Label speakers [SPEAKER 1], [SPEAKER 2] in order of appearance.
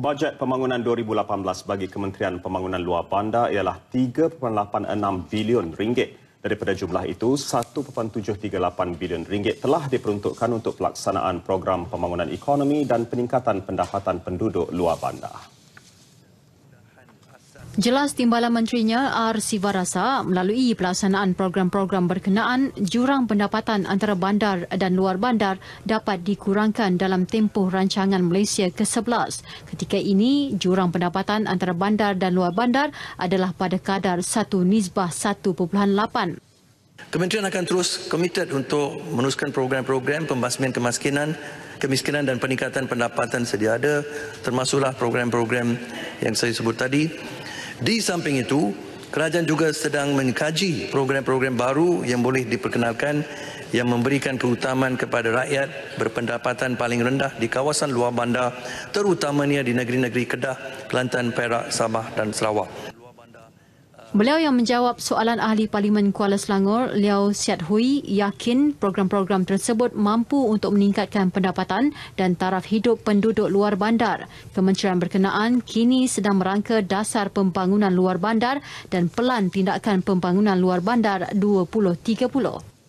[SPEAKER 1] Bajet pembangunan 2018 bagi Kementerian Pembangunan Luar Bandar ialah 3.86 bilion ringgit. Daripada jumlah itu, 1.738 bilion ringgit telah diperuntukkan untuk pelaksanaan program pembangunan ekonomi dan peningkatan pendapatan penduduk luar bandar.
[SPEAKER 2] Jelas Timbalan Menterinya R. Sivarasa melalui pelaksanaan program-program berkenaan, jurang pendapatan antara bandar dan luar bandar dapat dikurangkan dalam tempoh rancangan Malaysia ke-11. Ketika ini, jurang pendapatan antara bandar dan luar bandar adalah pada kadar 1 nisbah 1.8.
[SPEAKER 3] Kementerian akan terus komited untuk meneruskan program-program pembasmian kemiskinan, kemiskinan dan peningkatan pendapatan sedia ada termasuklah program-program yang saya sebut tadi di samping itu, kerajaan juga sedang mengkaji program-program baru yang boleh diperkenalkan yang memberikan keutamaan kepada rakyat berpendapatan paling rendah di kawasan luar bandar terutamanya di negeri-negeri Kedah, Kelantan, Perak, Sabah dan Sarawak.
[SPEAKER 2] Beliau yang menjawab soalan ahli Parlimen Kuala Selangor, Liao Siat Hui, yakin program-program tersebut mampu untuk meningkatkan pendapatan dan taraf hidup penduduk luar bandar. Kementerian berkenaan kini sedang merangka dasar pembangunan luar bandar dan pelan tindakan pembangunan luar bandar 2030.